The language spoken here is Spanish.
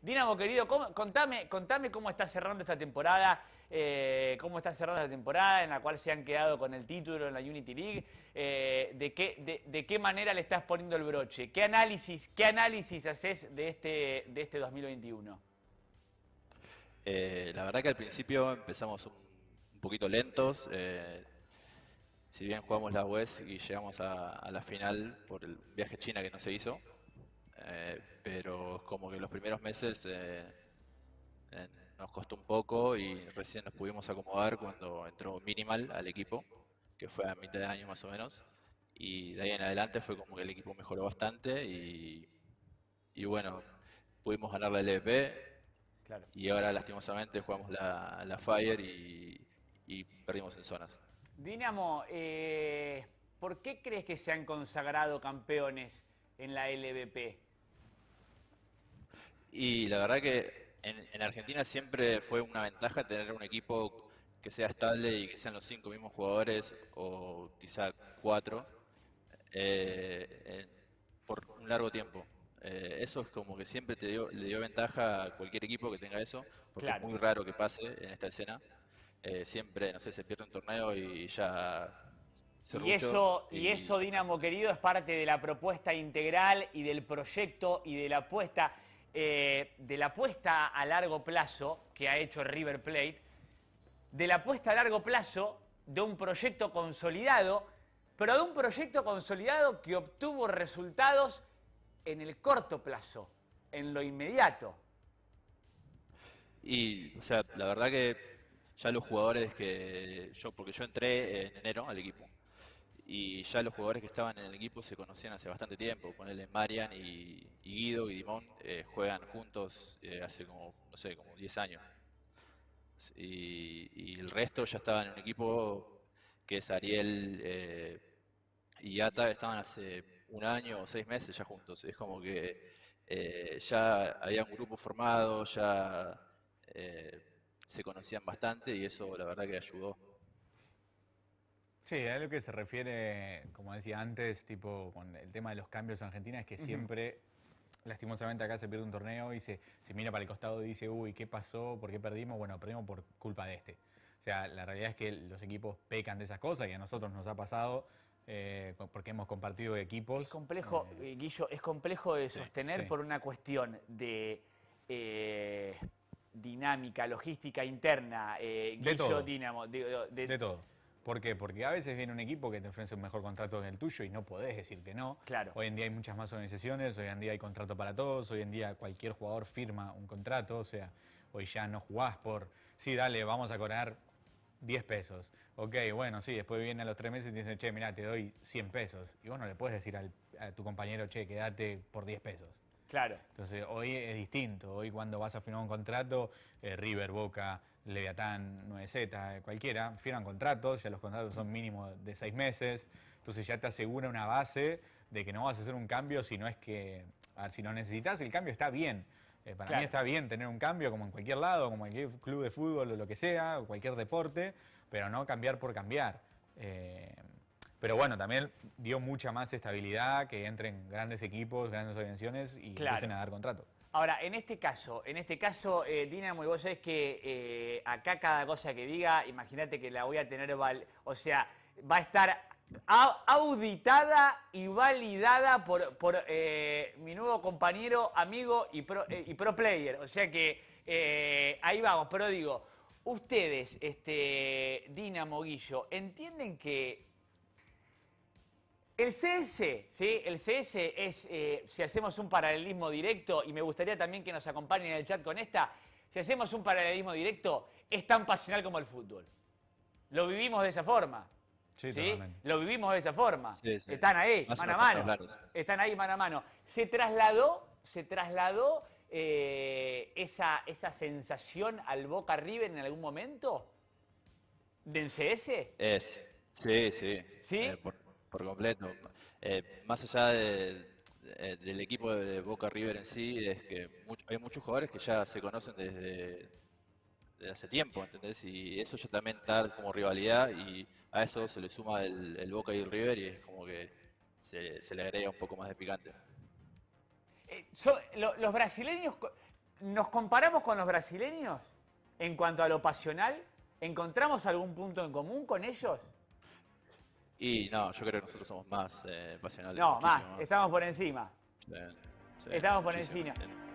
Dinamo, querido, contame, contame cómo está cerrando esta temporada, eh, cómo está cerrando la temporada en la cual se han quedado con el título en la Unity League, eh, de, qué, de, qué manera le estás poniendo el broche, qué análisis, qué análisis haces de este, de este 2021. Eh, la verdad que al principio empezamos un, poquito lentos, si bien jugamos la West y llegamos a, la final por el viaje China que no se hizo, eh, pero como que los primeros meses eh, eh, nos costó un poco y recién nos pudimos acomodar cuando entró Minimal al equipo, que fue a mitad de año más o menos. Y de ahí en adelante fue como que el equipo mejoró bastante y, y bueno, pudimos ganar e la LVP. Y ahora lastimosamente jugamos la, la Fire y, y, perdimos en zonas. Dinamo, ¿por qué crees que se han consagrado campeones en la LVP? Y la verdad que en, Argentina siempre fue una ventaja tener un equipo que sea estable y que sean los cinco mismos jugadores o quizá cuatro eh, por un largo tiempo. Eh, eso es como que siempre te dio, le dio ventaja a cualquier equipo que tenga eso, porque es muy raro que pase en esta escena. Eh, siempre, no sé, se pierde un torneo y ya y eso, y eso, Dinamo querido, es parte de la propuesta integral y del proyecto y de la apuesta eh, de la apuesta a largo plazo que ha hecho River Plate, de la apuesta a largo plazo de un proyecto consolidado, pero de un proyecto consolidado que obtuvo resultados en el corto plazo, en lo inmediato. Y, o sea, la verdad que ya los jugadores que yo, porque yo entré en enero al equipo, y ya los jugadores que estaban en el equipo se conocían hace bastante tiempo. Ponele Marian y, Guido y Dimón eh, juegan juntos eh, hace como, no sé, como 10 años. Y, el resto ya estaban en un equipo que es Ariel eh, y Ata, estaban hace un año o seis meses ya juntos. Es como que ya había un grupo formado, ya se conocían bastante y eso la verdad que ayudó. Sí, a lo que se refiere, como decía antes, tipo con el tema de los cambios en Argentina, es que siempre, lastimosamente acá se pierde un torneo y se, mira para el costado y dice, uy, ¿qué pasó? ¿Por qué perdimos? Bueno, perdimos por culpa de este. O sea, la realidad es que los equipos pecan de esas cosas y a nosotros nos ha pasado eh, porque hemos compartido equipos. Es complejo, eh, eh, Guillo, es complejo de sostener por una cuestión de... dinámica, logística interna, Guillo, de todo. Dinamo, de todo ¿Por qué? Porque a veces viene un equipo que te ofrece un mejor contrato que el tuyo y no podés decir que no. Claro. Hoy en día hay muchas más organizaciones, hoy en día hay contrato para todos, hoy en día cualquier jugador firma un contrato, o sea, hoy ya no jugás por, sí, dale, vamos a cobrar 10 pesos. Ok, bueno, sí, después viene a los tres meses y te dicen, che, mirá, te doy 100 pesos. Y vos no le puedes decir a tu compañero, che, quédate por 10 pesos. Claro. Entonces hoy es distinto. Hoy cuando vas a firmar un contrato, eh, River, Boca, Leviatán, 9Z, eh, cualquiera, firman contratos, ya los contratos son mínimos de seis meses. Entonces ya te asegura una base de que no vas a hacer un cambio si no es que. A ver, si lo necesitas, el cambio está bien. Eh, para mí está bien tener un cambio, como en cualquier lado, como en cualquier club de fútbol o lo que sea, o cualquier deporte, pero no cambiar por cambiar. Pero bueno, también dio mucha más estabilidad que entren grandes equipos, grandes organizaciones y empiecen a dar contratos. Ahora, en este caso, en este caso, eh, Dinamo, y vos sabés que eh, acá cada cosa que diga, imagínate que la voy a tener, o sea, va a estar auditada y validada por, por eh, mi nuevo compañero, amigo y pro, player. O sea que ahí vamos, pero digo, ustedes, este, Dinamo Guillo, ¿entienden que el CS, ¿sí? El CS es, eh, si hacemos un paralelismo directo, y me gustaría también que nos acompañen en el chat con esta, si hacemos un paralelismo directo, es tan pasional como el fútbol. Lo vivimos de esa forma. Sí, ¿sí? Lo vivimos de esa forma. Están ahí, mano a mano. Están ahí, mano a mano. Se trasladó, se trasladó eh, esa, esa sensación al Boca River en algún momento. ¿Del CS? Es, sí, sí. ¿Sí? Eh, por completo. Eh, más allá eh, del equipo de Boca River en sí, es que hay muchos jugadores que ya se conocen desde, hace tiempo, ¿entendés? Y eso ya también da como rivalidad y a eso se le suma el, Boca y el River y es como que se, le agrega un poco más de picante. Eh, los brasileños, ¿nos comparamos con los brasileños en cuanto a lo pasional? ¿Encontramos algún punto en común con ellos? Y no, yo creo que nosotros somos más eh, pasionales. No, más, estamos por encima. estamos por encima.